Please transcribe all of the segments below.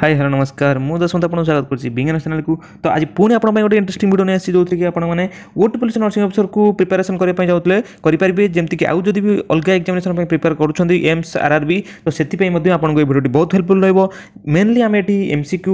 high hello ନମସ୍କାର ମୁଁ ଦଶମନ୍ତ ଆପଣଙ୍କୁ ସ୍ୱାଗତ କରୁଛି ବିଜ୍ଞାନ ଚ୍ୟାନେଲକୁ ତ ଆଜି ପୁଣି ଆପଣଙ୍କ ପାଇଁ ଗୋଟେ ଇଣ୍ଟରେଷ୍ଟିଂ ଭିଡ଼ିଓ ନେଇ ଆସିଛି ଯେଉଁଥିରେ କି ଆପଣମାନେ ଓ ପୋଲିସ ନର୍ସିଂ ଅଫିସରକୁ ପ୍ରିପାରେସନ୍ କରିବା ପାଇଁ ଯାଉଥିଲେ କରିପାରିବେ ଯେମିତିକି ଆଉ ଯଦି ବି ଅଲଗା ଏକ୍ଜାମିନେସନ୍ ପାଇଁ ପ୍ରିପେୟାର କରୁଛନ୍ତି ଏମ୍ସ ବି ତ ସେଥିପାଇଁ ମଧ୍ୟ ଆପଣଙ୍କୁ ଏ ଭିଡ଼ିଓଟି ବହୁତ ହେଲ୍ପଫୁଲ୍ ରହିବ ମେନ୍ଲି ଆମେ ଏଠି ଏମ୍ସିକ୍ୟୁ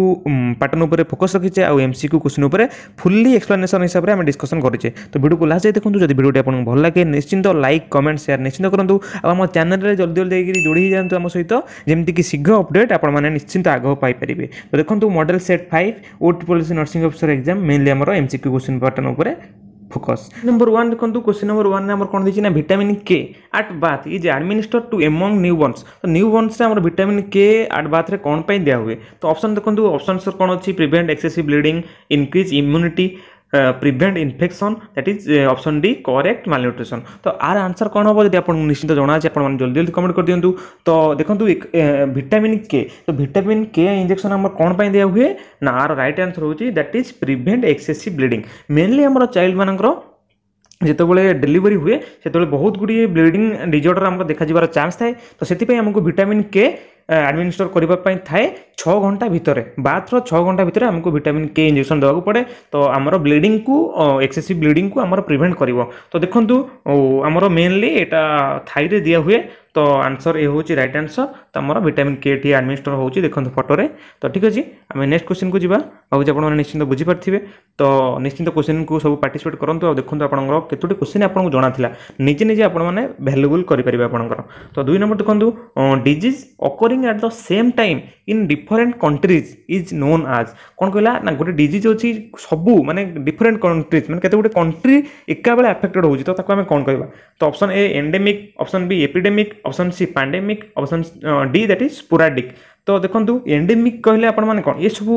ପାଟର୍ନ ଉପରେ ଫୋକସ୍ ରଖିଛେ ଆଉ ଏମ୍ସିକ୍ୟୁ କ୍ୱେଶ୍ଚିନ୍ ଉପରେ ଫୁଲ୍ଲି ଏକ୍ସପ୍ଲାନେସନ୍ ହିସାବରେ ଆମେ ଡିସ୍କସନ୍ କରିଛେ ତ ଭିଡ଼ିଓକୁ ଲାଷ୍ଟ ଯାଇ ଦେଖନ୍ତୁ ଯଦି ଭିଡ଼ିଓଟି ଆପଣଙ୍କୁ ଭଲ ଲାଗେ ନିଶ୍ଚିନ୍ତ ଲାଇକ୍ କମେଣ୍ଟ ସେୟାର ନିଶ୍ଚିନ୍ତ କରନ୍ତୁ ଆଉ ଆମ ଚ୍ୟାନେଲରେ ଜଲ୍ଦି ଜଲ୍ଦି ଯାଇକି ଯୋଡ଼ି ହେଇଯାଆନ୍ତୁ ଆମ ସହିତ ଯେମିତିକି ଶୀଘ୍ର ଅପଡ଼େଟ୍ ଆପଣମାନେ ନିଶ୍ଚିନ୍ତ ଆଗ ପାଇ পাইপারে তো দেখুন মডেল সেট ফাইভ ওট police nursing officer exam mainly আমার এমসিকিউ কোশ্চিন প্যাটর্ন উপরে फोकस नंबर वन देखो क्वेश्चन नंबर वन आम कौन देखिए ना vitamin K at birth is administer to among newborns तो न्यू बर्नस आम भिटामिन के आट बाथ्रे कौन पर दिया हुए तो ऑप्शन देखो ऑप्शन सर कौन अच्छी prevent excessive bleeding increase immunity prevent infection that is option D correct malnutrition तो आर आंसर कौन हम जब आपको निश्चित जना अच्छे जल्दी जल्दी कमेंट कर दिंतु तो देखो भिटामिन के तो भिटामिन के इंजेक्शन आम कौन पर दिया हुए ना आर रईट आंसर हूँ that is prevent excessive bleeding mainly आम चाइल्ड मानक যেতবে डेलीवरी हुए से बहुत গুড়িয়ে ব্লিডিং ডিজর্ডর আমার দেখা যাবার চান্স থাকে তো সেপাই আমাকে ভিটামিন ଆଡ଼ମିନିଷ୍ଟର କରିବା ପାଇଁ ଥାଏ ଛଅ ଘଣ୍ଟା ଭିତରେ ବାଥ୍ର ଛଅ ଘଣ୍ଟା ଭିତରେ ଆମକୁ ଭିଟାମିନ୍ କେ ଇଞ୍ଜେକ୍ସନ୍ ଦେବାକୁ ପଡ଼େ ତ ଆମର ବ୍ଲିଡ଼ିଂକୁ ଏକ୍ସେସିଭ୍ ବ୍ଲିଡ଼ିଂକୁ ଆମର ପ୍ରିଭେଣ୍ଟ କରିବ ତ ଦେଖନ୍ତୁ ଆମର ମେନଲି ଏଇଟା ଥାଇରେ ଦିଆହୁଏ ତ ଆନ୍ସର୍ ଏ ହେଉଛି ରାଇଟ୍ ଆନ୍ସର୍ ତ ଆମର ଭିଟାମିନ୍ କେ ଏଠି ଆଡ଼ମିନିଷ୍ଟର ହେଉଛି ଦେଖନ୍ତୁ ଫଟୋରେ ତ ଠିକ୍ ଅଛି ଆମେ ନେକ୍ସଟ କ୍ୱେଶ୍ଚିନ୍କୁ ଯିବା ଭାବୁଛି ଆପଣମାନେ ନିଶ୍ଚିନ୍ତ ବୁଝିପାରିଥିବେ ତ ନିଶ୍ଚିନ୍ତ କ୍ୱେଶ୍ଚିନ୍କୁ ସବୁ ପାର୍ଟିସିପେଟ୍ କରନ୍ତୁ ଆଉ ଦେଖନ୍ତୁ ଆପଣଙ୍କର କେତୋଟି କ୍ୱେଶ୍ଚିନ୍ ଆପଣଙ୍କୁ ଜଣାଥିଲା ନିଜେ ନିଜେ ଆପଣମାନେ ଭ୍ୟାଲୁବୁଲ୍ କରିପାରିବେ ଆପଣଙ୍କର ତ ଦୁଇ ନମ୍ବର ଦେଖନ୍ତୁ disease occurring at the same time in different countries is known as କ'ଣ କହିଲା ନା ଗୋଟେ ଡିଜିଜ୍ ଅଛି ସବୁ ମାନେ ଡିଫରେଣ୍ଟ କଣ୍ଟ୍ରିଜ୍ ମାନେ କେତେ ଗୋଟେ କଣ୍ଟ୍ରି ଏକାବେଳେ ଆଫେକ୍ଟେଡ୍ ହେଉଛି ତ ତାକୁ ଆମେ କ'ଣ କହିବା ତ option A endemic option B epidemic option C pandemic option D that is sporadic तो देखो एंडेमिक कहले आप कौन ये सब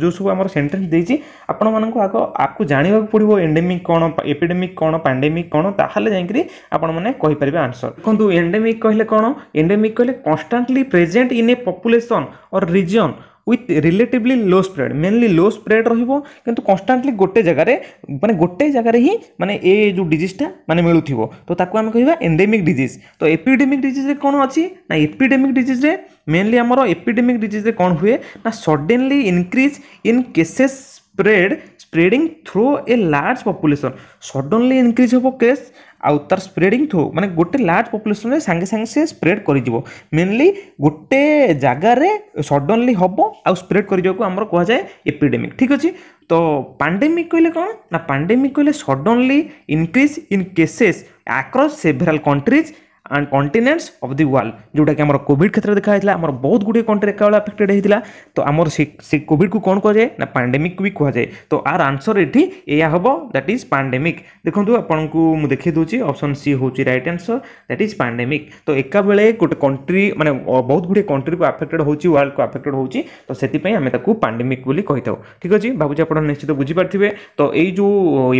जो सब आम सेन्टेन्स आपण मूँ आग आपको जानवाक पड़ो एंडेमिक कौन एपिडेमिक कौन पैंडेमिक कौन ताकि आपरि आंसर देखो एंडेमिक कहले कौन एंडेमिक कहले constantly present in a population or region with relatively low spread mainly low spread ରହିବ କିନ୍ତୁ କନଷ୍ଟାଣ୍ଟଲି ଗୋଟେ ଜାଗାରେ ମାନେ ଗୋଟେ ଜାଗାରେ ହିଁ ମାନେ ଏ ଯେଉଁ ଡିଜିଜ୍ଟା ମାନେ ମିଳୁଥିବ ତ ତାକୁ ଆମେ କହିବା ଏଣ୍ଡେମିକ୍ ଡିଜିଜ୍ ତ ଏପିଡେମିକ୍ ଡିଜିଜ୍ରେ କ'ଣ ଅଛି ନା ଏପିଡେମିକ୍ ଡିଜିଜ୍ରେ ମେନଲି ଆମର ଏପିଡେମିକ୍ ଡିଜିଜ୍ରେ କ'ଣ ହୁଏ ନା suddenly increase in cases spread spreading through a large population suddenly increase ହେବ କେସ୍ ଆଉ ତାର ସ୍ପ୍ରେଡିଂ ଥ୍ରୁ ମାନେ ଗୋଟେ ଲାର୍ଜ ପପୁଲେସନ୍ରେ ସାଙ୍ଗେ ସାଙ୍ଗେ ସେ ସ୍ପ୍ରେଡ଼ କରିଯିବ ମେନଲି ଗୋଟେ ଜାଗାରେ ସଡନ୍ଲି ହେବ ଆଉ ସ୍ପ୍ରେଡ୍ କରିଯିବାକୁ ଆମର କୁହାଯାଏ ଏପିଡେମିକ୍ ଠିକ୍ ଅଛି ତ ପାଣ୍ଡେମିକ୍ କହିଲେ କ'ଣ ନା ପାଣ୍ଡେମିକ୍ କହିଲେ suddenly increase in cases across several countries and continents of the world ଯେଉଁଟାକି ଆମର କୋଭିଡ଼ କ୍ଷେତ୍ରରେ ଦେଖାଯାଇଥିଲା ଆମର ବହୁତ ଗୁଡ଼ିଏ କଣ୍ଟ୍ରି ଏକାବେଳେ ଆଫେକ୍ଟେଡ଼ ହେଇଥିଲା ତ ଆମର ସେ କୋଭିଡ଼କୁ କ'ଣ କୁହାଯାଏ ନା ପାଣ୍ଡେମିକ୍ ବି କୁହାଯାଏ ତ ଆର ଆନ୍ସର୍ ଏଠି ଏହା ହେବ ଦ୍ୟାଟ୍ ଇଜ୍ ପାଣ୍ଡେମିକ୍ ଦେଖନ୍ତୁ ଆପଣଙ୍କୁ ମୁଁ ଦେଖେଇ ଦେଉଛି ଅପସନ୍ ସି ହେଉଛି right answer that is pandemic ତ ଏକାବେଳେ ଗୋଟେ କଣ୍ଟ୍ରି ମାନେ ବହୁତ ଗୁଡ଼ିଏ କଣ୍ଟ୍ରିକୁ ଆଫେକ୍ଟେଡ଼ ହେଉଛି ୱାର୍ଲଡକୁ ଆଫେକ୍ଟେଡ଼ ହେଉଛି ତ ସେଥିପାଇଁ ଆମେ ତାକୁ ପାଣ୍ଡେମିକ୍ ବୋଲି କହିଥାଉ ଠିକ୍ ଅଛି ଭାବୁଛି ଆପଣ ନିଶ୍ଚିତ ବୁଝିପାରିଥିବେ ତ ଏଇ ଯେଉଁ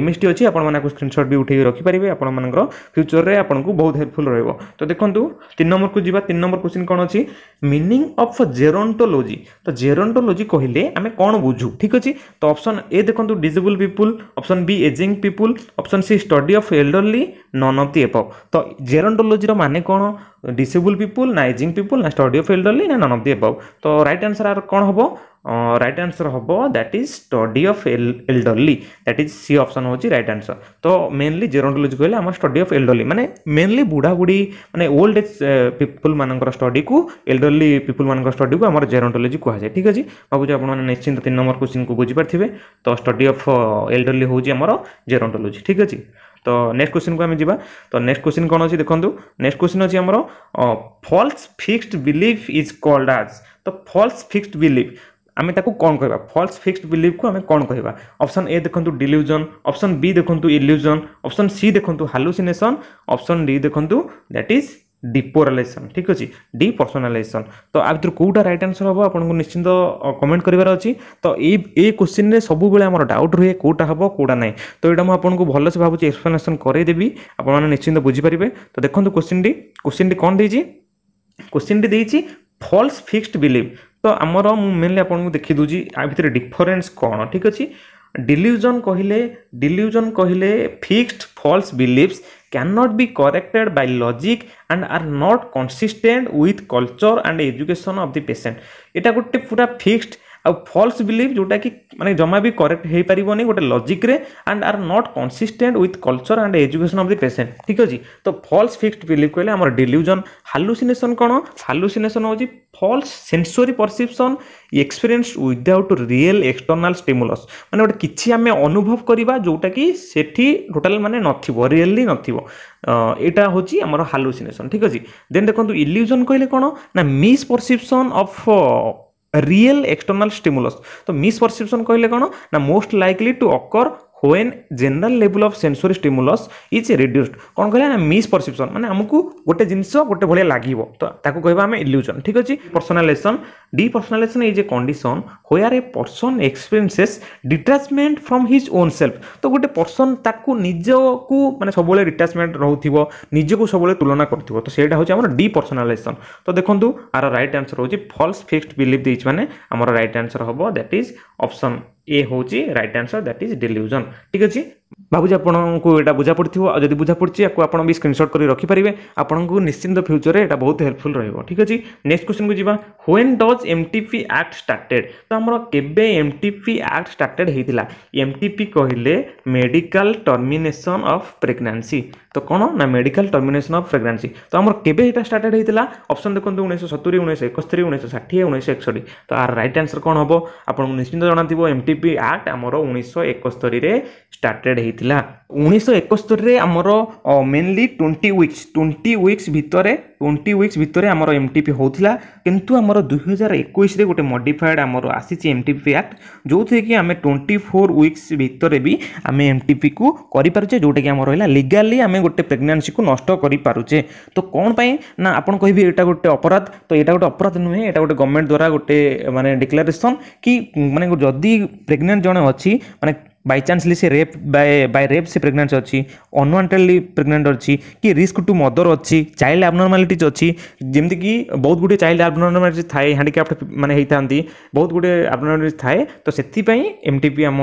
ଇମେଜ୍ଟି ଅଛି ଆପଣମାନେ ସ୍କ୍ରିନସଟ୍ ବି ଉଠେଇକି ରଖିପାରିବେ ଆପଣମାନଙ୍କର ଫ୍ୟୁଚରରେ ଆପଣଙ୍କୁ ବହୁତ ହେଲ୍ପଫୁଲ୍ ରହିବ ତ ଦେଖନ୍ତୁ ତିନି ନମ୍ବରକୁ ଯିବା ତିନି ନମ୍ବର କୋଶ୍ଚିନ୍ କ'ଣ ଅଛି ମିନିଂ ଅଫ୍ ଜେରୋଣ୍ଟୋଲୋଜି ତ ଜେରୋଣ୍ଟୋଲୋଜି କହିଲେ ଆମେ କ'ଣ ବୁଝୁ ଠିକ୍ ଅଛି ତ ଅପସନ୍ ଏ ଦେଖନ୍ତୁ disable people option B aging people option C study of elderly none of the above ତ ଜେରୋଣ୍ଟୋଲୋଜିର ମାନେ କ'ଣ ଡିସେବୁଲ୍ ପିପୁଲ୍ ନା ଏଜିଂ ପିପୁଲ୍ ନା ଷ୍ଟଡି ଅଫ୍ ଏଲ୍ଡରଲି ନା ନନ୍ ଅଫ୍ ଦି ଏପଭ୍ ତ ରାଇଟ୍ ଆନ୍ସର୍ ଆର କ'ଣ ହେବ রাইট আনসর হব that is study of elderly that is C option হচ্ছে রাইট আনসর তো মেনলি জেরোন্টোলোজি কহিলে আমার স্টডি অফ এল্ডরলি মানে মেনলি বুড়াবুড়ি মানে ওল্ড এজ পিপুল মানকর স্টডিকু এল্ডরলি পিপুল মানকর স্টডিকু আমার জেরোন্টোলোজি কুহযায় ঠিক আছে ভাবুছি আপনার নিশ্চিন্ত তিন নম্বর কোশ্চিনকু বুঝিপারিবে তো স্টডি অফ এল্ডরলি হচ্ছে আমার জেরোন্টোলোজি ঠিক আছে ତ ନେକ୍ସଟ କ୍ୱେଶ୍ଚିନ୍କୁ ଆମେ ଯିବା ତ ନେକ୍ସଟ କ୍ୱେଶ୍ଚିନ୍ କ'ଣ ଅଛି ଦେଖନ୍ତୁ ନେକ୍ସଟ କ୍ୱେଶ୍ଚିନ୍ ଅଛି ଆମର false fixed belief is called as ତ ଫଲ୍ସ ଫିକ୍ସଡ୍ ବିଲିଫ୍ आम कौन कह फल्स फिक्सड बिलिव को आम कौन कह ऑप्शन ए देखो डिल्यूजन ऑप्शन बी देखु इल्यूजन ऑप्शन सी देखु हालूसीनेसन ऑप्शन डी देखु दैट इज डिपोरालाइजेसन ठीक अच्छे डिपर्सनालाइजेसन तो आप भितर कौटा रईट आनसर हम आपको निश्चिंत कमेंट करार अच्छी तो ये क्वेश्चन में सब आम डाउट रुहे कौटा हम कौटा ना तो यहाँ मुझे आपको भलसे भाव एक्सप्लेनेसन करदेवि आप निश्चिंत बुझीपारे तो देखते क्वेश्चन टी क्वेश्चन टी कौन the question the false fixed belief ତ ଆମର ମୁଁ ମେନଲି ଆପଣଙ୍କୁ ଦେଖିଦେଉଛି ଆ ଭିତରେ ଡିଫରେନ୍ସ କ'ଣ ଠିକ୍ ଅଛି ଡିଲ୍ୟୁଜନ୍ କହିଲେ ଡିଲ୍ୟୁଜନ୍ କହିଲେ fixed false beliefs not be corrected by logic and are not consistent with culture and education of the patient ଏଇଟା ଗୋଟେ ପୁରା ଫିକ୍ସଡ଼୍ ଆଉ ଫଲ୍ସ ବିଲିଭ୍ ଯେଉଁଟାକି ମାନେ ଜମା ବି କରେକ୍ଟ ହେଇପାରିବନି ଗୋଟେ ଲଜିକ୍ରେ and are not consistent with culture and education of the patient ଠିକ୍ ଅଛି ତ ଫଲ୍ସ ଫିକ୍ସଡ୍ ବିଲିଭ୍ କହିଲେ ଆମର ଡିଲ୍ୟୁଜନ୍ ହାଲୁସିନେସନ୍ କ'ଣ ହାଲୁସିନେସନ୍ ହେଉଛି false sensory perception experience without real external stimulus ମାନେ ଗୋଟେ କିଛି ଆମେ ଅନୁଭବ କରିବା ଯେଉଁଟାକି ସେଠି ଟୋଟାଲ୍ ମାନେ ନଥିବ ରିଏଲି ନଥିବ ଏଇଟା ହେଉଛି ଆମର ହାଲୁସିନେସନ୍ ଠିକ୍ ଅଛି ଦେନ୍ ଦେଖନ୍ତୁ ଇଲ୍ୟୁଜନ୍ କହିଲେ କ'ଣ ନା misperception of real external stimulus ତ ମିସ୍ପରସେପ୍ସନ୍ କହିଲେ କ'ଣ ନା most likely to occur when general ଲେବୁଲ୍ of sensory stimulus is reduced କ'ଣ କହିଲା ନା ମିସ୍ ପରସେପ୍ସନ୍ ମାନେ ଆମକୁ ଗୋଟେ ଜିନିଷ ଗୋଟେ ଭଳିଆ ଲାଗିବ ତ ତାକୁ କହିବା ଆମେ ଇଲ୍ୟୁଜନ୍ ଠିକ୍ ଅଛି D depersonalisation is a condition where a person experiences detachment from his own self ତ ଗୋଟେ ପର୍ସନ୍ ତାକୁ ନିଜକୁ ମାନେ ସବୁବେଳେ ଡିଟାଚମେଣ୍ଟ ରହୁଥିବ ନିଜକୁ ସବୁବେଳେ ତୁଳନା କରୁଥିବ ତ ସେଇଟା ହେଉଛି ଆମର ଡି ଡିପର୍ସନାଲାଇଜେସନ୍ ତ ଦେଖନ୍ତୁ ଆର ରାଇଟ୍ ଆନ୍ସର୍ ହେଉଛି ଫଲ୍ସ ଫିକ୍ସଡ୍ ବିଲିଫ୍ ଦେଇଛି ମାନେ ଆମର ରାଇଟ୍ ଆନ୍ସର୍ ହେବ ଦ୍ୟାଟ୍ ଇଜ୍ ଅପସନ୍ ए हूँ right answer that is delusion ठीक अच्छे ଭାବୁଛି ଆପଣଙ୍କୁ ଏଇଟା ବୁଝା ପଡ଼ିଥିବ ଆଉ ଯଦି ବୁଝା ପଡ଼ିଛି ୟାକୁ ଆପଣ ବି ସ୍କ୍ରିନଶଟ୍ କରି ରଖିପାରିବେ ଆପଣଙ୍କୁ ନିଶ୍ଚିନ୍ତ ଫ୍ୟୁଚରରେ ଏଇଟା ବହୁତ ହେଲ୍ପଫୁଲ୍ ରହିବ ଠିକ୍ ଅଛି ନେକ୍ସଟ କ୍ୱେଶ୍ଚନକୁ ଯିବା when does M T P act started ତ ଆମର କେବେ M T P act started ହେଇଥିଲା ଏମ୍ ଟି ପି କହିଲେ ମେଡ଼ିକାଲ ଟର୍ମିନେସନ୍ ଅଫ୍ ପ୍ରେଗନାନ୍ସି ତ କ'ଣ ନା ମେଡ଼ିକାଲ ଟର୍ମିନେସନ୍ ଅଫ୍ ପ୍ରେଗନାନ୍ସି ତ ଆମର କେବେ ଏଇଟା ଷ୍ଟାର୍ଟେଡ୍ ହେଇଥିଲା ଅପସନ୍ ଦେଖନ୍ତୁ ଉଣେଇଶହ ସତୁରି ଉଣେଇଶହ ଏକସ୍ତରୀ ଉଣେଇଶହ ଷାଠିଏ ଉଣେଇଶହ ଏକଷଠି ତ ଆର ରାଇଟ୍ ଆନ୍ସର୍ କ'ଣ ହେବ ଆପଣଙ୍କୁ ନିଶ୍ଚିନ୍ତ ଜଣାଥିବ ଏମ୍ ଟି ପି ଆକ୍ଟ ଆମର ଉଣେଇଶହ ଏକସ୍ତରୀରେ ଷ୍ଟାର୍ଟେଡ୍ ହେଇଥିଲା ହୋଇଥିଲା ଉଣେଇଶହ ଏକସ୍ତରୀରେ ଆମର mainly twenty weeks twenty weeks ଭିତରେ ଟ୍ୱେଣ୍ଟି ୱିକ୍ସ ଭିତରେ ଆମର ଏମ୍ ଟି ପି ହେଉଥିଲା କିନ୍ତୁ ଆମର ଦୁଇହଜାର ଏକୋଇଶରେ ଗୋଟେ ମଡିଫାଏଡ଼୍ ଆମର ଆସିଛି ଏମ୍ ଟି ପି ଆକ୍ଟ ଯେଉଁଥିରେକି ଆମେ ଟ୍ୱେଣ୍ଟି ଫୋର୍ ୱିକ୍ସ ଭିତରେ ବି ଆମେ ଏମ୍ ଟି ପିକୁ କରିପାରୁଛେ ଯେଉଁଟାକି ଆମର ରହିଲା ଲିଗାଲି ଆମେ ଗୋଟେ ପ୍ରେଗନାନ୍ସିକୁ ନଷ୍ଟ କରିପାରୁଛେ ତ କ'ଣ ପାଇଁ ନା ଆପଣ କହିବେ ଏଇଟା ଗୋଟେ ଅପରାଧ ତ ଏଇଟା ଗୋଟେ ଅପରାଧ ନୁହେଁ ଏଇଟା ଗୋଟେ ଗଭର୍ଣ୍ଣମେଣ୍ଟ ଦ୍ୱାରା ଗୋଟେ ମାନେ ଡିକ୍ଲାରେସନ୍ କି ମାନେ ଯଦି ପ୍ରେଗନେଣ୍ଟ ଜଣେ ଅଛି ମାନେ ବାଇ ଚାନ୍ସ ସେ ରେପ୍ ବାଇ ବାଇ ରେପ୍ ସେ ପ୍ରେଗନେଣ୍ଟ ଅଛି ଅନୱାଣ୍ଟେଡ଼ଲି ପ୍ରେଗନେଣ୍ଟ ଅଛି କି ରିସ୍କ ଟୁ ମଦର ଅଛି ଚାଇଲ୍ଡ ଆବନର୍ମାଲିଟିଜ୍ ଅଛି ଯେମିତିକି ବହୁତ ଗୁଡ଼ିଏ ଚାଇଲ୍ଡ ଆବନର୍ମାଲିଟି ଥାଏ ହ୍ୟାଣ୍ଡିକ୍ୟାପ୍ଟ ମାନେ ହେଇଥାନ୍ତି ବହୁତ ଗୁଡ଼ିଏ ଆବନର୍ମାଲିଟି ଥାଏ ତ ସେଥିପାଇଁ ଏମ୍ ଟି ପି ଆମ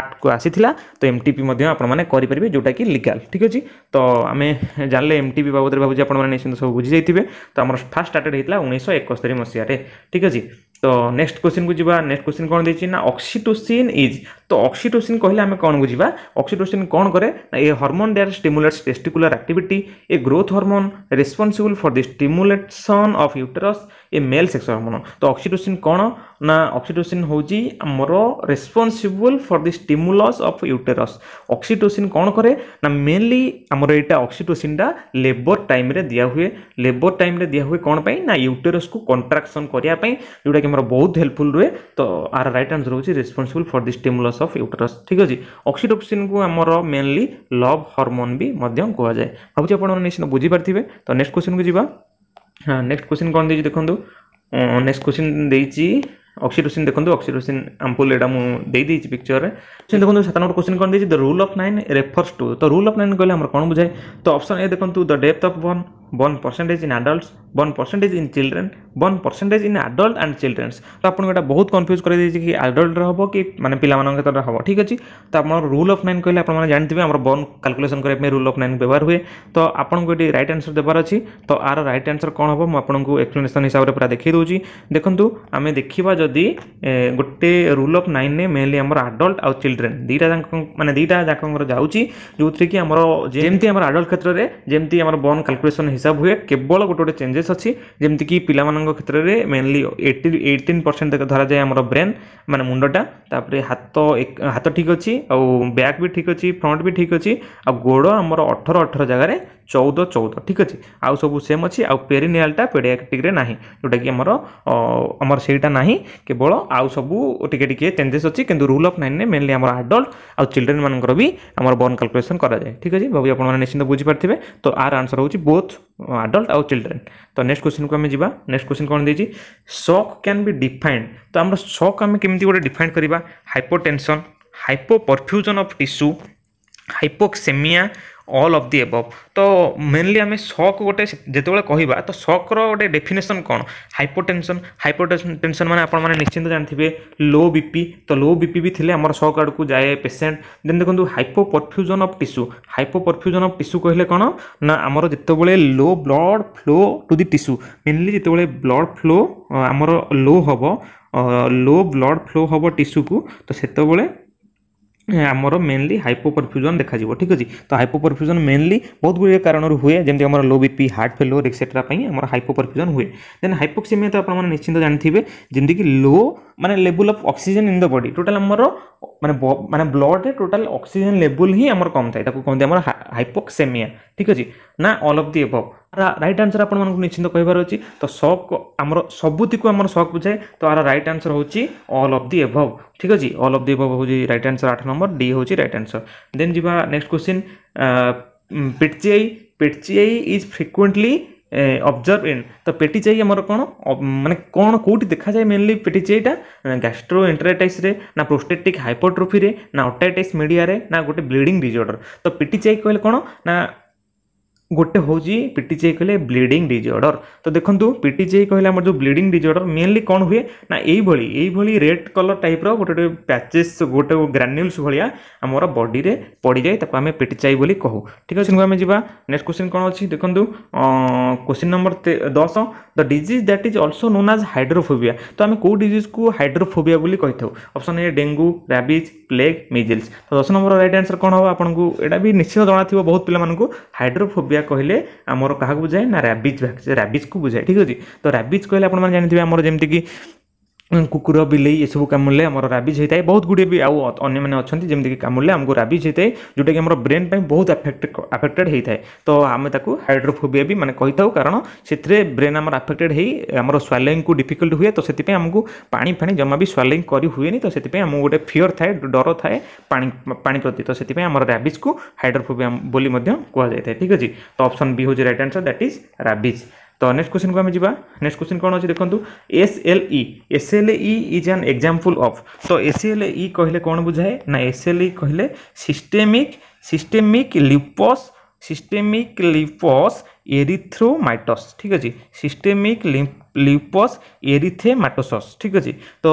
ଆକ୍ଟକୁ ଆସିଥିଲା ତ ଏମ୍ ଟି ପି ମଧ୍ୟ ଆପଣମାନେ କରିପାରିବେ ଯେଉଁଟାକି ଲିଗାଲ୍ ଠିକ୍ ଅଛି ତ ଆମେ ଜାଣିଲେ ଏମ୍ ଟି ପି ବାବଦରେ ଭାବୁଛି ଆପଣମାନେ ନିଶ୍ଚିନ୍ତ ସବୁ ବୁଝିଯାଇଥିବେ ତ ଆମର ଫାର୍ଷ୍ଟ ଷ୍ଟାର୍ଟେଡ଼ ହେଇଥିଲା ଉଣେଇଶହ ଏକସ୍ତରୀ ମସିହାରେ ଠିକ୍ ଅଛି ତ ନେକ୍ସଟ କ୍ୱେଶ୍ଚିନ୍କୁ ଯିବା ନେକ୍ସଟ କ୍ୱେଶ୍ଚିନ୍ କ'ଣ ଦେଇଛି ନା ଅକ୍ସିଟୋସିନ୍ ଇଜ୍ ତ ଅକ୍ସିଟୋସିନ୍ କହିଲେ ଆମେ କ'ଣ ଯିବା ଅକ୍ସିଟୋସିନ୍ କ'ଣ କରେ ନା a hormone there stimulates testicular activity a growth hormone responsible for the stimulation of uterus a male sex hormone ତ ଅକ୍ସିଟୋସିନ୍ କ'ଣ ନା ଅକ୍ସିଟୋସିନ୍ ହେଉଛି ଆମର responsible for the stimulus of uterus oxytocin କ'ଣ କରେ ନା ମେନ୍ଲି ଆମର ଏଇଟା ଅକ୍ସିଟୋସିନ୍ଟା ଲେବର୍ ଟାଇମ୍ରେ ଦିଆହୁଏ ଲେବର୍ ଟାଇମ୍ରେ ଦିଆହୁଏ କ'ଣ ପାଇଁ ନା ୟୁଟେରସ୍କୁ କଣ୍ଟ୍ରାକ୍ସନ୍ କରିବା ପାଇଁ ଯେଉଁଟାକି ଆମର ବହୁତ ହେଲ୍ପଫୁଲ୍ ରୁହେ ତ ଆର ରାଇଟ୍ ଆନ୍ସର୍ ହେଉଛି responsible for the stimulus of uterus ଠିକ୍ ଅଛି ଅକ୍ସିଟୋସିନ୍କୁ ଆମର ମେନ୍ଲି ଲଭ୍ ହର୍ମୋନ୍ ବି ମଧ୍ୟ କୁହାଯାଏ ଭାବୁଛି ଆପଣମାନେ ନିଶ୍ଚିତ ବୁଝିପାରିଥିବେ ତ ନେକ୍ସଟ କ୍ୱେଶ୍ଚନ୍କୁ ଯିବା हाँ नेक्स्ट क्वेश्चन कौन देखिए देखो नेक्स्ट क्वेश्चन देखिए অক্সিটোসিন দেখুন অক্সিটোসিন আম্পুল এটা মু দিয়েছি পিকচরের কোশ্চিন দেখুন সাত নম্বর কোশ্চিন কোণ দিয়েছি the rule of nine refers to তো রুল অফ নাইন কহিলে আমার কোণ বুঝায় তো অপশন এ দেখুন দ ডেপথ অফ বন বন percentage in adults one percentage in children one percentage in adult and childrens ତ ଆପଣଙ୍କୁ ଏଇଟା ବହୁତ କନଫ୍ୟୁଜ୍ କରିଦେଇଛି କି ଆଡଲ୍ଟରେ ହେବ କି ମାନେ ପିଲାମାନଙ୍କ କ୍ଷେତ୍ରରେ ହେବ ଠିକ୍ ଅଛି ତ ଆପଣଙ୍କର ରୁଲ୍ ଅଫ୍ ନାଇନ୍ କହିଲେ ଆପଣମାନେ ଜାଣିଥିବେ ଆମର ବର୍ନ କାଲକୁଲେସନ୍ କରିବା ପାଇଁ ରୁଲ୍ ଅଫ୍ ନାଇନ୍ ବ୍ୟବହାର ହୁଏ ତ ଆପଣଙ୍କୁ ଏଠି ରାଇଟ୍ ଆନ୍ସର୍ ଦେବାର ଅଛି ତ ଆର ରାଇଟ୍ ଆନ୍ସର୍ କ'ଣ ହେବ ମୁଁ ଆପଣଙ୍କୁ ଏକ୍ସପ୍ଲେନେସନ୍ ହିସାବରେ ପୁରା ଦେଖାଇ ଦେଉଛି ଦେଖନ୍ତୁ ଆମେ ଦେଖିବା ଯଦି ଗୋଟେ ରୁଲ୍ ଅଫ୍ ନାଇନ୍ରେ ମେନଲି ଆମର ଆଡଲ୍ଟ ଆଉ ଚିଲଡ୍ରେନ୍ ଦୁଇଟା ଯାକ ମାନେ ଦୁଇଟା ଯାକଙ୍କର ଯାଉଛି ଯେଉଁଥିରେ କି ଆମର ଯେମିତି ଆମର ଆଡଲ୍ଟ କ୍ଷେତ୍ରରେ ଯେମିତି ଆମର ବର୍ନ କାଲକୁଲେସନ୍ ହିସାବ ହୁଏ କେବଳ ଗୋଟେ ଗୋଟେ ଚେଞ୍ଜେସ୍ ଅଛି ଯେମିତିକି ପିଲାମାନଙ୍କ କ୍ଷେତ୍ରରେ ମେନଲି ଏଇଟି ଏଇଟିନ୍ ପରସେଣ୍ଟ ଧରାଯାଏ ଆମର ବ୍ରେନ୍ ମାନେ ମୁଣ୍ଡଟା ତାପରେ ହାତ ହାତ ଠିକ୍ ଅଛି ଆଉ ବ୍ୟାକ୍ ବି ଠିକ୍ ଅଛି ଫ୍ରଣ୍ଟ ବି ଠିକ୍ ଅଛି ଆଉ ଗୋଡ଼ ଆମର ଅଠର ଅଠର ଜାଗାରେ चौदह चौदह ठीक अच्छे आउ सब सेम अच्छी आउ आरिनेलटा पेडियाटिक ना जोटा कि आमर से ना केवल आउ सब टी टे चेंजेस अच्छी कितना rule of nine mainly adult आउ चिल्ड्रेन मान भी आम बर्न काल्कुलेसन कर ठीक अच्छे भाभी आपने निश्चित बुझीपारे तो आर आंसर हो बोथ आडल्ट आउ चिलड्रेन तो नेक्स्ट क्वेश्चन को आम जा नेक्स्ट क्वेश्चन कौन देती सक् क्या भी डिफाइंड तो आम सक् आम कमी गोटे डिफाइंड करवा hypotension hypoperfusion of tissue hypoxaemia all of the above ତ ମେନ୍ଲି ଆମେ ସକ୍ ଗୋଟେ ଯେତେବେଳେ କହିବା ତ ସକ୍ର ଗୋଟେ ଡେଫିନେସନ୍ କ'ଣ ହାଇପୋଟେନସନ୍ ହାଇପୋଟେନସନ୍ ମାନେ ଆପଣମାନେ ନିଶ୍ଚିନ୍ତ ଜାଣିଥିବେ ଲୋ ବି ପି ତ ଲୋ ବି ପି ବି ଥିଲେ ଆମର ସକ୍ ଆଡ଼କୁ ଯାଏ ପେସେଣ୍ଟ ଦେନ୍ ଦେଖନ୍ତୁ hypoperfusion of tissue hypoperfusion of tissue କହିଲେ କ'ଣ ନା ଆମର ଯେତେବେଳେ low blood flow to the tissue mainly ଯେତେବେଳେ ବ୍ଲଡ଼ ଫ୍ଲୋ ଆମର ଲୋ ହେବ লো ব্লড ফ্লো হব টিস্যুকু তো সেতবে आमर मेनली हाइपोपरफ्यूजन देखा ठीक अच्छे तो हाइपोपरफ्यूजन मेनली बहुत गुड़िया कारण हुए जमी low BP heart failure etcetera आम हाइपोपरफ्यूजन हुए देन हाइपोक्सीमिया तो आपने निश्चिंत जानते जमीक लो मानने level of oxygen in the body total मैं मैं मानने ब्लड टोटाल अक्सीजेन लेवल ही कम था कहते हैं हाइपोक्सेमिया ठीक अच्छे ना अल अफ दि एव রাইট আনসর আপনার নিশ্চিন্ত কহবার অছি তো সক আমার সবুতি আমার সক বুঝায় তো আর রাইট আনসর হচ্ছে অল অফ দি এভভ ঠিক আছে অল অফ দি এভভ হচ্ছে রাইট আনসর আট নম্বর ডি হচ্ছে রাইট আনসর দেন যা next question petechiae petechiae is frequently observe in তো পেটি চাই আমার কোণ মানে কোণ কোটি দেখা যায় মেনলি পেটি চাইটা গ্যাস্ট্রো এন্টারাইটাইসে না প্রোস্টেটিক হাইপোট্রোফিরে না অটাইটাইস মিডিয়ারে না গোটে ব্লিডিং ডিজর্ডর তো পেটি চাই কহিলে কোণ না ଗୋଟେ ହେଉଛି ପିଟିଜିଆଇ କହିଲେ ବ୍ଲିଡ଼ିଂ ଡିଜର୍ଡ଼ର ତ ଦେଖନ୍ତୁ ପିଟିଜିଆଇ କହିଲେ ଆମର ଯେଉଁ ବ୍ଲିଡ଼ିଂ ଡିଜର୍ଡ଼ର ମେନଲି କ'ଣ ହୁଏ ନା ଏଇଭଳି ଏଇଭଳି ରେଡ୍ କଲର୍ ଟାଇପ୍ର ଗୋଟେ ଗୋଟେ ପ୍ୟାଚେସ୍ ଗୋଟେ ଗ୍ରାନ୍ୟୁଲ୍ସ ଭଳିଆ ଆମର ବଡ଼ିରେ ପଡ଼ିଯାଏ ତାକୁ ଆମେ ପିଟିଜିଆଇ ବୋଲି କହୁ ଠିକ୍ ଅଛି ଆମେ ଯିବା ନେକ୍ସଟ କ୍ୱେଶ୍ଚିନ୍ କ'ଣ ଅଛି ଦେଖନ୍ତୁ କ୍ୱେଶ୍ଚିନ୍ ନମ୍ବର ଦଶ the disease that is also known as hydrophobia ତ ଆମେ କେଉଁ ଡିଜିଜ୍କୁ ହାଇଡ୍ରୋଫୋବିଆ ବୋଲି କହିଥାଉ option A dengue rabies plague measles ତ ଦଶ ନମ୍ବର ରାଇଟ୍ ଆନ୍ସର୍ କ'ଣ ହେବ ଆପଣଙ୍କୁ ଏଇଟା ବି ନିଶ୍ଚିତ ଜଣାଥିବ ବହୁତ ପିଲାମାନଙ୍କୁ ହାଇଡ୍ରୋଫୋବିଆ ମ୍ୟାଲେରିଆ କହିଲେ ଆମର କାହାକୁ ବୁଝାଏ ନା ରାବିଜ୍ ଭ୍ୟାକ୍ସିନ୍ ରାବିଜ୍କୁ ବୁଝାଏ ଠିକ୍ ଅଛି ତ ରାବିଜ୍ କହିଲେ ଆପଣମାନେ ଜାଣିଥିବେ ଆମର ଯେମିତିକି कुकुर बिलई यू कामुड़े आम राबिज होता है बहुत गुडिये भी आने मैंने अच्छा जमीक कामुड़े आमको राबिज होता है जोटा कि आम ब्रेन बहुत अफेक्टेड होता है तो आम हाइड्रोफोबिया भी मैंने कही था कारण से ब्रेन आम आफेक्टेड आम स्वालिंग को डिफिकल्ट हुए तो से आमको पा फाणे जमा भी स्वालिंग करे तो से आमको गोटे फियर थाए डर था पा प्रति तो से आम राबिज को हाइड्रोफोबिया कहुए ठीक अच्छे तो अप्सन बी हूँ right answer that is rabies तो नेक्स्ट क्वेश्चन को आम जी नेक्स्ट क्वेश्चन कौन अच्छे देखो SLE SLE is an example of तो एस एल इ कहले कौन बुझाए ना इ कहले systemic systemic lupus systemic lupus erythematosus ठीक अच्छे सिस्टेमिक लिप ल्यूपस एरिथेमाटोसस ठीक अच्छे तो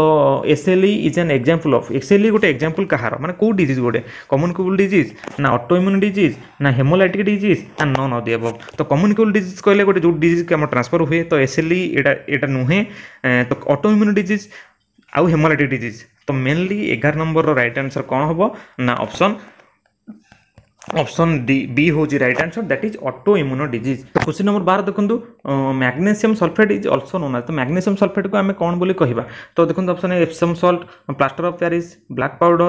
SLE is an example of SLE गोटे एक्जामपल कहार मैंने कौ डिज गोटे कम्युनिकेबल डिज ना अटोइम्यून डिज ना हेमोलाइटिक डिज ना नन अफ दि अबव तो कम्युनिकेबल डिज कहे गोटे जो डिज के ट्रांसफर हुए तो एसएलई एटा नुहे तो अटोइम्यून डिज आउ हेमोलाइटिक डिज तो मेनली एगार नंबर रईट आंसर कौन हम ना अप्सन ऑप्शन डी बी हूँ right answer that is autoimmune disease तो क्वेश्चन नंबर बार देखो magnesium sulphate is also known as ତ ମ୍ୟାଗ୍ନେସିୟମ୍ ସଲଫେଟ୍କୁ ଆମେ କ'ଣ ବୋଲି କହିବା ତ ଦେଖନ୍ତୁ option Epsom salt plaster of Paris black powder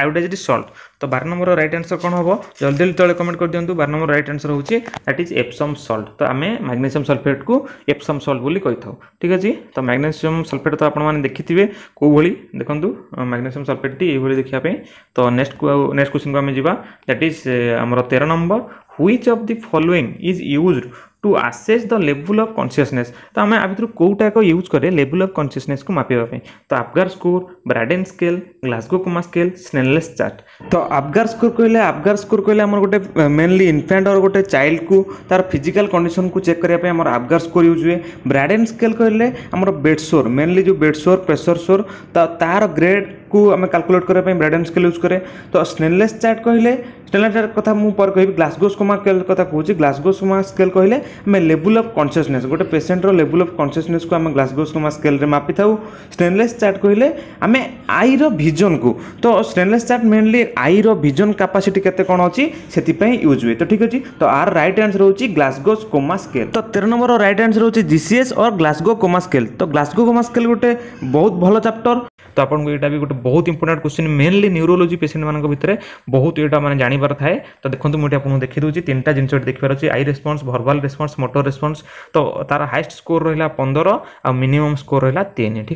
iodise salt ତ ବାର ନମ୍ବର ରାଇଟ୍ ଆନ୍ସର୍ କ'ଣ ହେବ ଜଲ୍ଦି ଜଲ୍ଦି ତଳେ କମେଣ୍ଟ କରିଦିଅନ୍ତୁ ବାର ନମ୍ବର ରାଇଟ୍ ଆନ୍ସର୍ ହେଉଛି ଦ୍ୟାଟ୍ ଇଜ୍ ଏପ୍ସମ୍ ସଲ୍ଟ ତ ଆମେ ମ୍ୟାଗ୍ନେସିୟମ୍ ସଲଫେଟ୍କୁ ଏପ୍ସମ୍ ସଲ୍ଟ ବୋଲି କହିଥାଉ ଠିକ୍ ଅଛି ତ ମ୍ୟାଗ୍ନେସିୟମ୍ ସଲଫେଟ୍ ତ ଆପଣମାନେ ଦେଖିଥିବେ କେଉଁଭଳି ଦେଖନ୍ତୁ ମ୍ୟାଗ୍ନେସିୟମ୍ ସଲଫେଟ୍ଟି ଏଇଭଳି ଦେଖିବା ପାଇଁ ତ ନେକ୍ସଟ ନେକ୍ସଟ କ୍ୱେଶ୍ଚିନ୍କୁ ଆମେ ଯିବା ଦ୍ୟାଟ୍ ଇଜ୍ ଆମର ତେର number which of the following is used to assess the ଲେବୁଲ୍ ଅଫ୍ କନସିୟସନେସ୍ ତ ଆମେ ଆ ଭିତରୁ କେଉଁଟା ଏକ ୟୁଜ୍ କରେ ଲେବୁଲ୍ ଅଫ୍ କନସିୟସନେସ୍କୁ ମାପିବା ପାଇଁ ତ Apgar score Braden scale Glasgow coma scale Snellen's chart ତ ଆବଗାର ସ୍କୋର କହିଲେ ଆବଗାର ସ୍କୋର କହିଲେ ଆମର ଗୋଟେ ମେନଲି ଇନଫାଣ୍ଟ ଅର୍ ଗୋଟେ ଚାଇଲ୍ଡକୁ ତାର ଫିଜିକାଲ୍ କଣ୍ଡିସନକୁ ଚେକ୍ କରିବା ପାଇଁ ଆମର ଆବଗାର ସ୍କୋର ୟୁଜ୍ ହୁଏ ବ୍ରାଡେନ୍ ସ୍କେଲ୍ କହିଲେ ଆମର ବେଡ୍ ସୋର୍ ମେନଲି ଯେଉଁ ବେଡ୍ ସୋର୍ ପ୍ରେସର ସୋର୍ ତ ତାହାର ଗ୍ରେଡ଼୍କୁ ଆମେ କାଲକୁଲେଟ୍ କରିବା ପାଇଁ ବ୍ରାଡେନ୍ ସ୍କେଲ୍ ୟୁଜ୍ କରେ ତ ସ୍ନେନଲେସ୍ ଚାର୍ଟ କହିଲେ ଟେଲେଣ୍ଟେଡ଼ କଥା ମୁଁ ପରେ କହିବି ଗ୍ଲାସଗୋସ୍କୋମା ସ୍କେଲ୍ କଥା କହୁଛି ଗ୍ଲାସଗୋସ୍କୋମା ସ୍କେଲ୍ କହିଲେ ଆମେ ଲେବୁଲ୍ ଅଫ୍ କନସିୟସନେସ୍ ଗୋଟେ ପେସେଣ୍ଟର ଲେବୁଲ୍ ଅଫ୍ କନସିୟସନେସ୍କୁ ଆମେ ଗ୍ଲାସଗୋସ୍କୋମା ସ୍କେଲ୍ରେ ମାପିଥାଉ ଷ୍ଟେନଲେସ୍ ଚାର୍ଟ କହିଲେ ଆମେ ଆଇର ଭିଜନ୍କୁ ତ ଷ୍ଟେନଲେସ୍ ଚାର୍ଟ ମେନ୍ଲି ଆଇର ଭିଜନ୍ କାପାସିଟି କେତେ କ'ଣ ଅଛି ସେଥିପାଇଁ ୟୁଜ୍ ହୁଏ ତ ଠିକ୍ ଅଛି ତ ଆର୍ ରାଇଟ୍ ଆନ୍ସର ହେଉଛି ଗ୍ଲାସଗୋ କୋମା ସ୍କେଲ୍ ତ ତେର ନମ୍ବର ରାଇଟ୍ ଆନ୍ସର ହେଉଛି GCS or Glasgow coma scale ତ ଗ୍ଲାସଗୋ କୋମା ସ୍କେଲ୍ ଗୋଟେ ବହୁତ ଭଲ ଚାପ୍ଟର ᱛᱚ આપણોକୁ ଏᱴᱟᱜ ᱵᱤᱜᱩᱴ ᱵᱚᱦᱩᱛ ᱤᱢᱯᱚᱴᱟᱱᱴ ᱠᱚᱥᱪᱟᱱ ᱢᱮᱱᱞᱤ ᱱᱭᱩᱨᱚᱞᱚᱡᱤ ᱯᱮᱥᱤᱭᱮᱱᱴ ᱢᱟᱱᱠᱚ ᱵᱤᱛᱨᱮ ᱵᱚᱦᱩᱛ ଏᱴᱟᱜ ᱢᱟᱱᱮ ᱡᱟᱰᱤᱵᱟᱨ ᱛᱟᱭ ᱛᱚ ᱫᱮᱠᱷᱚᱱᱛᱩ ᱢᱚᱴᱮ ᱟᱯᱚᱱ ᱫᱮᱠᱷᱤ ᱫᱩᱪᱤ ᱛᱤᱱᱴᱟ ᱡᱤᱱᱪᱚᱴ ᱫᱮᱠᱷᱤ ᱵᱟᱨᱚᱪᱤ ᱟᱭ ᱨᱤᱥᱯᱚᱱᱥ ᱵᱟᱨᱵᱟᱞ ᱨᱤᱥᱯᱚᱱᱥ ᱢᱚᱴᱚᱨ ᱨᱤᱥᱯᱚᱱᱥ ᱛᱚ ᱛᱟᱨᱟ ᱦᱟᱭᱮᱥᱴ ᱥᱠᱚᱨ ᱨᱮᱞᱟ 15 ᱟᱨ ᱢᱤᱱᱤᱢᱚᱢ ᱥᱠᱚᱨ ᱨᱮᱞᱟ 3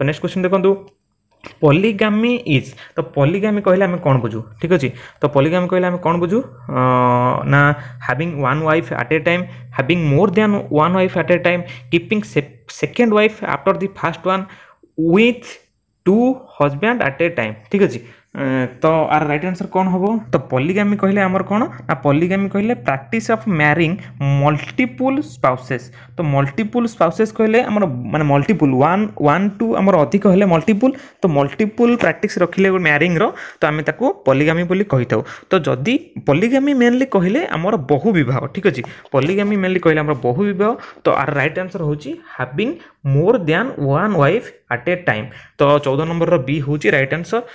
ᱴᱷ পলিগামি ইজ ତ ପଲିଗାମି କହିଲେ ଆମେ କ'ଣ ବୁଝୁ ଠିକ୍ ଅଛି ତ ପଲିଗାମି କହିଲେ ଆମେ କ'ଣ ବୁଝୁ ନା having one wife at a time having more than one wife at a time keeping second wife after the first one with two husband at a time ଠିକ୍ ଅଛି ତ ଆର ରାଇଟ୍ ଆନ୍ସର୍ କ'ଣ ହେବ ତ ପଲିଗାମି କହିଲେ ଆମର କ'ଣ ନା ପଲିଗାମି କହିଲେ practice of marrying multiple spouses ତ ମଲ୍ଟିପୁଲ୍ ସ୍ପାଉସେସ୍ କହିଲେ ଆମର ମାନେ ମଲ୍ଟିପୁଲ୍ ୱାନ୍ ୱାନ୍ ଟୁ ଆମର ଅଧିକ ହେଲେ ମଲ୍ଟିପୁଲ୍ ତ ମଲ୍ଟିପୁଲ୍ ପ୍ରାକ୍ଟିସ୍ ରଖିଲେ ମ୍ୟାରିଂର ତ ଆମେ ତାକୁ ପଲିଗାମି ବୋଲି କହିଥାଉ ତ ଯଦି ପଲିଗାମି ମେନ୍ଲି କହିଲେ ଆମର ବହୁ ବିବାହ ଠିକ୍ ଅଛି ପଲିଗାମି ମେନ୍ଲି କହିଲେ ଆମର ବହୁ ବିବାହ ତ ଆର ରାଇଟ୍ ଆନ୍ସର୍ ହେଉଛି having more than one wife at a time ତ ଚଉଦ ନମ୍ବରର ବି ହେଉଛି ରାଇଟ୍ ଆନ୍ସର୍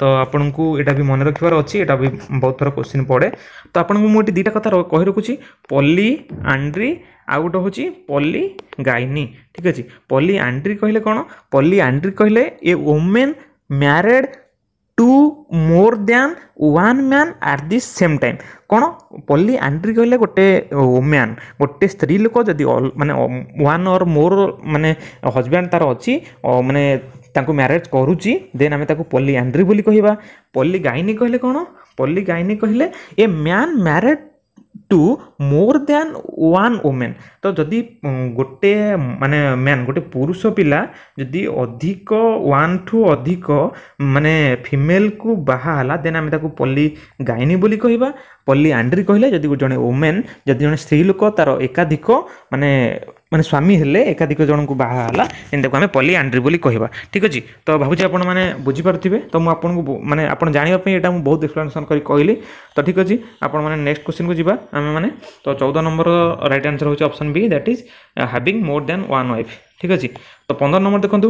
ତ ଆପଣଙ୍କୁ ଏଇଟା ବି ମନେ ରଖିବାର ଅଛି ଏଇଟା ବି ବହୁତ ଥର କୋଶ୍ଚିନ୍ ପଡ଼େ ତ ଆପଣଙ୍କୁ ମୁଁ ଏଠି ଦୁଇଟା କଥା କହି ରଖୁଛି ପଲି ଆଣ୍ଡ୍ରି ଆଉ ଗୋଟେ ହେଉଛି ପଲି ଗାଇନି ଠିକ୍ ଅଛି ପଲି ଆଣ୍ଡ୍ରି କହିଲେ କ'ଣ ପଲି ଆଣ୍ଡ୍ରି କହିଲେ a woman married to more than one man at the same time କ'ଣ ପଲି ଆଣ୍ଡ୍ରି କହିଲେ ଗୋଟେ ମ୍ୟାନ୍ ଗୋଟେ ସ୍ତ୍ରୀ ଲୋକ ଯଦି ମାନେ ୱାନ୍ ଅର୍ ମୋର ମାନେ ହଜବ୍ୟାଣ୍ଡ ତା'ର ଅଛି ମାନେ ତାଙ୍କୁ ମ୍ୟାରେଜ୍ କରୁଛି ଦେନ୍ ଆମେ ତାକୁ ପଲି ଆଣ୍ଡ୍ରି ବୋଲି କହିବା ପଲି ଗାଇନି କହିଲେ କ'ଣ ପଲି ଗାଇନି କହିଲେ a man married to more than one woman ତ ଯଦି ଗୋଟେ ମାନେ ମ୍ୟାନ୍ ଗୋଟେ ପୁରୁଷ ପିଲା ଯଦି ଅଧିକ ୱାନ୍ଠୁ ଅଧିକ ମାନେ ଫିମେଲ୍କୁ ବାହା ହେଲା ଦେନ୍ ଆମେ ତାକୁ ପଲି ଗାଇନି ବୋଲି କହିବା ପଲି ଆଣ୍ଡ୍ରି କହିଲେ ଯଦି ଜଣେ ଓମେନ୍ ଯଦି ଜଣେ ସ୍ତ୍ରୀ ଲୋକ ତା'ର ଏକାଧିକ ମାନେ ମାନେ ସ୍ୱାମୀ ହେଲେ ଏକାଧିକ ଜଣଙ୍କୁ ବାହା ହେଲା ତାକୁ ଆମେ ପଲି ଆଣ୍ଡ୍ରି ବୋଲି କହିବା ଠିକ୍ ଅଛି ତ ଭାବୁଛି ଆପଣମାନେ ବୁଝିପାରୁଥିବେ ତ ମୁଁ ଆପଣଙ୍କୁ ମାନେ ଆପଣ ଜାଣିବା ପାଇଁ ଏଇଟା ମୁଁ ବହୁତ ଏକ୍ସପ୍ଲାନେସନ୍ କରି କହିଲି ତ ଠିକ୍ ଅଛି ଆପଣମାନେ ନେକ୍ସଟ କ୍ୱେଶ୍ଚିନ୍କୁ ଯିବା ଆମେମାନେ ତ ଚଉଦ ନମ୍ବର ରାଇଟ୍ ଆନ୍ସର୍ ହେଉଛି option B that is having more than one wife ଠିକ୍ ଅଛି ତ ପନ୍ଦର ନମ୍ବର ଦେଖନ୍ତୁ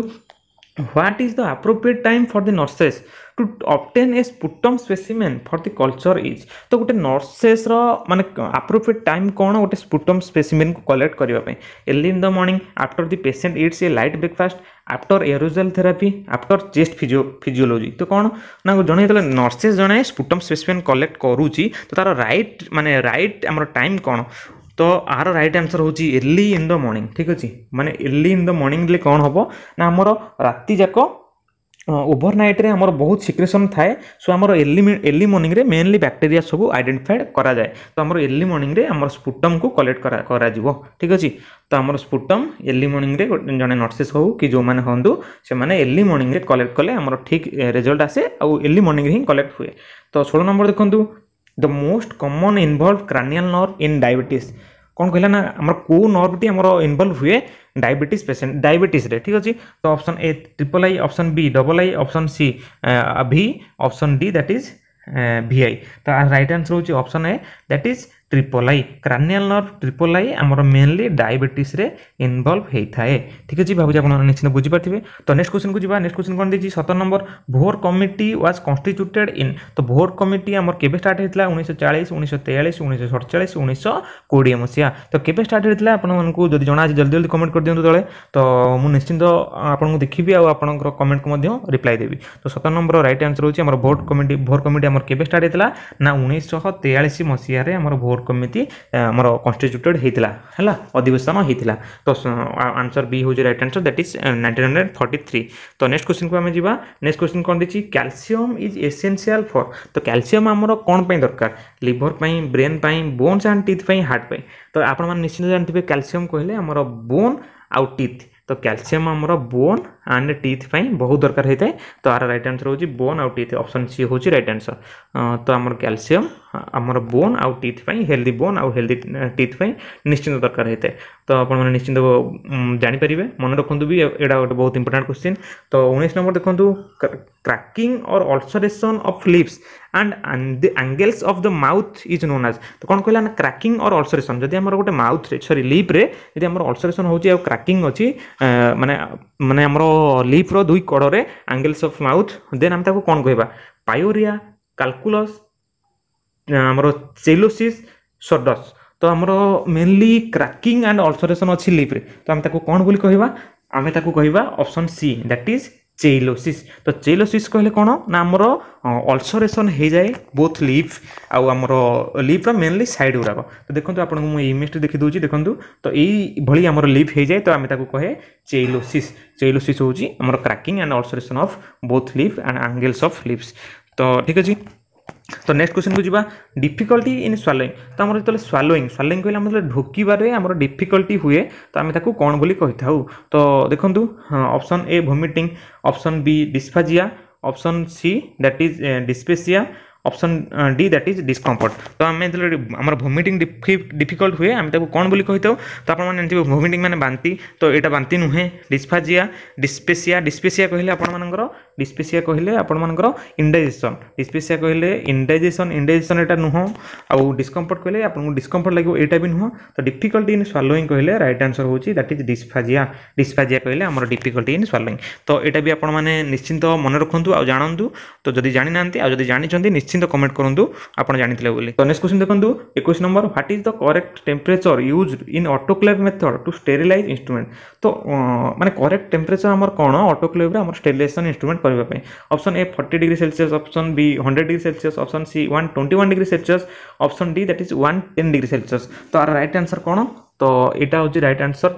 What is the appropriate time for the nurses to obtain a sputum specimen for the culture is ତ ଗୋଟେ ନର୍ସେସ୍ର ମାନେ ଆପ୍ରୋପ୍ରିଏଟ୍ ଟାଇମ୍ କ'ଣ ଗୋଟେ ସ୍ପୁଟମ୍ ସ୍ପେସିମେନ୍କୁ କଲେକ୍ଟ କରିବା ପାଇଁ early in the morning after the patient eats a light breakfast after aerosol therapy after chest physio physiology ତ କ'ଣ ନା ଜଣେ ଯେତେବେଳେ ନର୍ସେସ୍ ଜଣେ ସ୍ପୁଟମ୍ ସ୍ପେସିମେନ୍ କଲେକ୍ଟ କରୁଛି ତ ତା'ର ରାଇଟ୍ ମାନେ ରାଇଟ୍ ଆମର ଟାଇମ୍ କ'ଣ ତ ଆର ରାଇଟ୍ ଆନ୍ସର୍ ହେଉଛି ଏର୍ଲି ଇନ୍ ଦ ମର୍ଣ୍ଣିଂ ଠିକ୍ ଅଛି ମାନେ ଏର୍ଲି ଇନ୍ ଦ ମର୍ଣ୍ଣିଂ ହେଲେ କ'ଣ ହେବ ନା ଆମର ରାତି ଯାକ ଓଭର ନାଇଟ୍ରେ ଆମର ବହୁତ ସିକ୍ରେସନ୍ ଥାଏ ସୋ ଆମର ଏର୍ଲି ଏର୍ଲି ମର୍ଣ୍ଣିଂରେ ମେନ୍ଲି ବ୍ୟାକ୍ଟେରିଆ ସବୁ ଆଇଡେଣ୍ଟିଫାଏଡ୍ କରାଯାଏ ତ ଆମର ଏର୍ଲି ମର୍ଣ୍ଣିଂରେ ଆମର ସ୍ପୁଟମ୍କୁ କଲେକ୍ଟ କରା କରାଯିବ ଠିକ୍ ଅଛି ତ ଆମର ସ୍ପୁଟମ୍ ଏର୍ଲି ମର୍ଣ୍ଣିଂରେ ଜଣେ ନର୍ସେସ୍ ହେଉ କି ଯେଉଁମାନେ ହୁଅନ୍ତୁ ସେମାନେ ଏର୍ଲି ମର୍ଣ୍ଣିଂରେ କଲେକ୍ଟ କଲେ ଆମର ଠିକ୍ ରେଜଲ୍ଟ ଆସେ ଆଉ ଏର୍ଲି ମର୍ଣ୍ଣିଂରେ ହିଁ କଲେକ୍ଟ ହୁଏ ତ ଷୋହଳ ନମ୍ବର ଦେଖନ୍ତୁ the most common involve cranial nerve in diabetes କ'ଣ କହିଲା ନା ଆମର କେଉଁ ନର୍ଭଟି ଆମର ଇନଭଲ୍ଭ ହୁଏ ଡାଇବେଟିସ୍ ପେସେଣ୍ଟ ଡାଇବେଟିସ୍ରେ ଠିକ୍ ଅଛି ତ option A triple I option B double I option C V option D that is VI ତ ରାଇଟ୍ ଆନ୍ସର୍ ହେଉଛି option A that is triple I cranial nerve triple I आम mainly diabetes involve होता है ठीक अच्छे भाव निश्चित बुझीपारे तो नेक्स्ट क्वेश्चन को जीवा नेक्स्ट क्वेश्चन कौन देती सतर नंबर भोर कमिटी व्वाज कन्स्टिट्यूटेड इन तो भोर कमिटी आम के स्टार्ट होता है उन्नीस चालीस उन्नीस सौ तेयास उन्नीस सड़चा उन्नीस कोड़े मसीहा तो के स्टार्ट होता है आपको जल्दी जल्दी कमेंट कर दिखाँ तेज़े तो मुझे निश्चित आपको देखी आप कमेंट को रिप्लाय देवी तो सतर नंबर रईट आन्सर होती है भोर कमिटी भोर कमिटी आम के स्टार्ट होता है ना उन्नीस तेयास मसीह भोर भोट कमिटी आम कन्स्टिट्यूटेड होता है अधिवेशन होता तो आंसर बी हूँ right answer that is nineteen hundred forty three तो नेक्स्ट क्वेश्चन को आम जा नेक्स्ट क्वेश्चन कौन देखिए क्यासीयम इज एसेनसीआल फर तो क्यासीयम आम कौन दरकार लिभर पर ब्रेन पर बोन्स एंड टीथ पर हार्ट पर तो आप निश्चित जानते हैं क्यासीयम कहे आम बोन आउ टीथ तो क्यासीयम आम बोन एंड टीथ बहुत दरकार होता है तो आर रईट आनसर हो बोन आउ टीथ अप्सन सी हूँ रईट आनसर तो आम कैलसीयम आम बोन आउ टीथ हेल्दी बोन आउ हेल्दी टीथ निश्चिंत दरकार होता है तो आपने निश्चिंत जापर मन रखुद भी यहाँ गोटे बहुत इंपोर्टां क्वेश्चन तो उन्नीस नंबर देखो क्राकिंग और ulceration of lips and the angles of the mouth is known as तो कौन कहला क्राकिंग और अल्सरेसन जदि गोटे माउथ्रे सरी लिप्रे जब अल्सरेसन हो क्राकिंग अच्छी मानने मानने লিপ্র দুই কড়রে আঙ্গেলস অফ মাউথ দেন আমি তাকে କ'ଣ କହିବା ପାୟୋରିଆ କାଲକୁଲସ୍ ଆମର ଚେଲୋସିସ୍ ସଡସ୍ ତ ଆମର ମେନଲି କ୍ରାକିଂ ଆଣ୍ଡ ଅଲସରେସନ୍ ଅଛି ଲିପ୍ରେ ତ ଆମେ ତାକୁ କ'ଣ ବୋଲି କହିବା ଆମେ ତାକୁ କହିବା option C that is cheilosis ତ ଚେଇଲୋସିସ୍ କହିଲେ କ'ଣ ନା ଆମର ଅଲସରେସନ୍ ହେଇଯାଏ ବୋଥ୍ ଲିଭ୍ ଆଉ ଆମର ଲିଭ୍ର ମେନଲି ସାଇଡ଼୍ ଗୁଡ଼ାକ ତ ଦେଖନ୍ତୁ ଆପଣଙ୍କୁ ମୁଁ ଏଇ ଇମେଜ୍ଟି ଦେଖିଦେଉଛି ଦେଖନ୍ତୁ ତ ଏଇଭଳି ଆମର ଲିଭ୍ ହେଇଯାଏ ତ ଆମେ ତାକୁ କହେ ଚେଇଲୋସିସ୍ ଚେଇଲୋସିସ୍ ହେଉଛି ଆମର cracking and ulceration of both lip and angles of lips ତ ଠିକ୍ ଅଛି তো নেক্সট কোশ্চিনকু যা ডিফিকল্টি ইন স্বালোইং তো আমার যেত স্বালোইং স্বালোইং কহিলে আমার ঢোকিবার আমার ডিফিকল্টি হুয়ে তো আমি তাকে কণ বলে কইথাও তো দেখুন option A vomiting option B dysphagia option C that is dyspepsia option D that is discomfort তো আমি যেতলে আমার ভমিটিং ডিফিকল্ট হুয়ে আমি তাকে কণ বলে কইথাও তো আপনার জানিবে ভমিটিং মানে বান্তি তো এটা বান্তি নুহে ডিসফাজিয়া ডিসপেসিয়া ডিসপেসিয়া কহিলে আপনার ডিসপেসিয়া কহিলে আপনার ইন্ডাইজেসন ডিসপেসিয়া কহিলে ইন্ডাইজেসন ইন্ডাইজেসন এটা নুহ আউ ডিসকম্ফর্ট কহিলে আপনার ডিসকম্ফর্ট লাগবে এইটা বি নুহ তো ডিফিকল্টি ইন স্বালোইং কহিলে রাইট আনসর হচ্ছে দ্যাট ইজ ডিসফাজিয়া ডিসফাজিয়া কহিলে আমার ডিফিকল্টি ইন স্বালোইং তো এটা বি আপনার নিশ্চিন্ত মনে রাখতু আউ জাঁতু তো যদি জানি না আউ যদি জাঁচান নিশ্চিন্ত কমেন্ট করতু আপনার জাঁলে বলে তো নেক্সট কোশ্চিন দেখুন একুশ number what is the correct temperature use in autoclave method to sterilise instrument তো মানে করেক্ট টেম্পরেচর আমার কোণ অটোক্লেভ্রে আমার sterilisation instrument option A 40°C option B 100°C option C 121°C option D that is 110°C তো our right answer কোন তো এটা হউছি right answer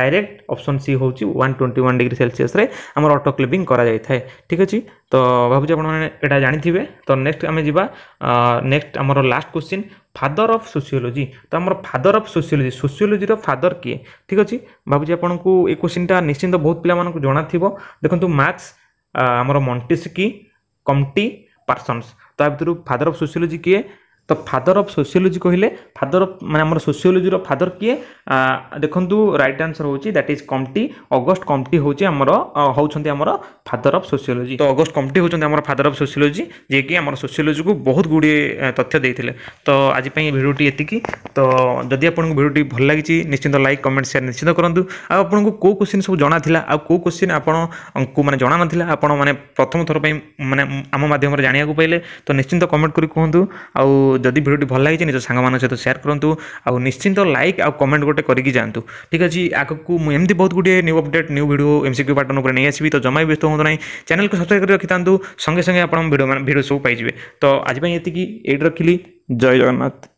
direct option C হউছি 121°C রে আমরো অটো ক্লিপিং করা যাইতা হে ঠিক আছে তো বাবুজি আপন মানে এটা জানি থিবে তো নেক্সট আমি জিবা নেক্সট আমরো last question father of sociology তো আমরো फादर ऑफ সোসিওলজি সোসিওলজি র फादर কে ঠিক আছে বাবুজি আপন কো এক কোশ্চেনটা নিশ্চয়তো বহুত পিলা মান কো জানা থিবো দেখন্ত মার্কস ଆମର ମଣ୍ଟିସ୍କି କମ୍ଟି ପାର୍ସନ୍ସ ତା ଭିତରୁ ଫାଦର ଅଫ୍ ସୋସିଓଲୋଜି କିଏ ତ ଫାଦର ଅଫ୍ ସୋସିଓଲୋଜି କହିଲେ ଫାଦର ଅଫ୍ ମାନେ ଆମର ସୋସିଓଲୋଜିର ଫାଦର କିଏ ଦେଖନ୍ତୁ ରାଇଟ୍ ଆନ୍ସର ହେଉଛି that is Comte Auguste Comte ହେଉଛି ଆମର ହେଉଛନ୍ତି ଆମର ଫାଦର ଅଫ୍ ସୋସିଓଲୋଜି ତ ଅଗଷ୍ଟ କମ୍ଟି ହେଉଛନ୍ତି ଆମର ଫାଦର ଅଫ୍ ସୋସିଓଲୋଜି ଯିଏକି ଆମର ସୋସିଓଲୋଜିକୁ ବହୁତ ଗୁଡ଼ିଏ ତଥ୍ୟ ଦେଇଥିଲେ ତ ଆଜି ପାଇଁ ଭିଡ଼ିଓଟି ଏତିକି ତ ଯଦି ଆପଣଙ୍କୁ ଭିଡ଼ିଓଟି ଭଲ ଲାଗିଛି ନିଶ୍ଚିନ୍ତ ଲାଇକ୍ କମେଣ୍ଟ ସେୟାର ନିଶ୍ଚିତ କରନ୍ତୁ ଆଉ ଆପଣଙ୍କୁ କେଉଁ କୋଶ୍ଚିନ୍ ସବୁ ଜଣାଥିଲା ଆଉ କେଉଁ କୋଶ୍ଚିନ୍ ଆପଣଙ୍କୁ ମାନେ ଜଣାନଥିଲା ଆପଣ ମାନେ ପ୍ରଥମ ଥର ପାଇଁ ମାନେ ଆମ ମାଧ୍ୟମରେ ଜାଣିବାକୁ ପାଇଲେ ତ ନିଶ୍ଚିନ୍ତ କମେଣ୍ଟ କରି କୁହନ୍ତୁ ଆଉ যদি ভিডিওটি ভাল লাগিছে নিজ সাংমান সহ সেয়ার করতু আউ নিশ্চিন্ত লাইক আউ কমেন্ট গোটে করি যাতে ঠিক আছে আগকু এমতি বহুত গুড়িয়ে new update new video MCQ pattern উপরে নিয়ে আসবি তো জমা ব্যস্ত হুঁতু না চ্যানেলকে সবসক্রাইব করে রাখি থাকে সঙ্গে সঙ্গে আপনার ভিডিও ভিডিও সব পাইবে তো আজ এত এইটি রাখি জয় জগন্নাথ